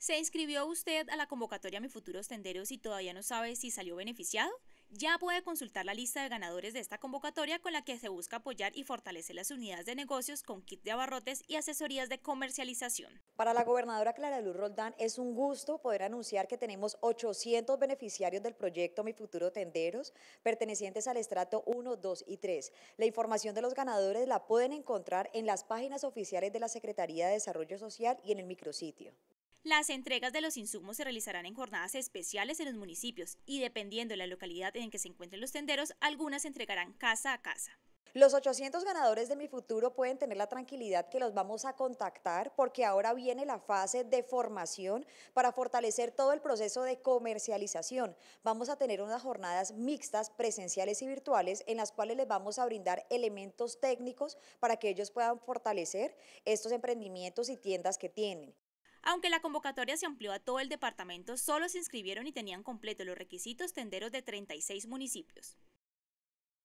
¿Se inscribió usted a la convocatoria Mi Futuros Tenderos y todavía no sabe si salió beneficiado? Ya puede consultar la lista de ganadores de esta convocatoria con la que se busca apoyar y fortalecer las unidades de negocios con kit de abarrotes y asesorías de comercialización. Para la gobernadora Clara Luz Roldán es un gusto poder anunciar que tenemos 800 beneficiarios del proyecto Mi Futuro Tenderos pertenecientes al estrato 1, 2 y 3. La información de los ganadores la pueden encontrar en las páginas oficiales de la Secretaría de Desarrollo Social y en el micrositio. Las entregas de los insumos se realizarán en jornadas especiales en los municipios y dependiendo de la localidad en que se encuentren los tenderos, algunas se entregarán casa a casa. Los 800 ganadores de Mi Futuro pueden tener la tranquilidad que los vamos a contactar porque ahora viene la fase de formación para fortalecer todo el proceso de comercialización. Vamos a tener unas jornadas mixtas, presenciales y virtuales, en las cuales les vamos a brindar elementos técnicos para que ellos puedan fortalecer estos emprendimientos y tiendas que tienen. Aunque la convocatoria se amplió a todo el departamento, solo se inscribieron y tenían completo los requisitos tenderos de 36 municipios.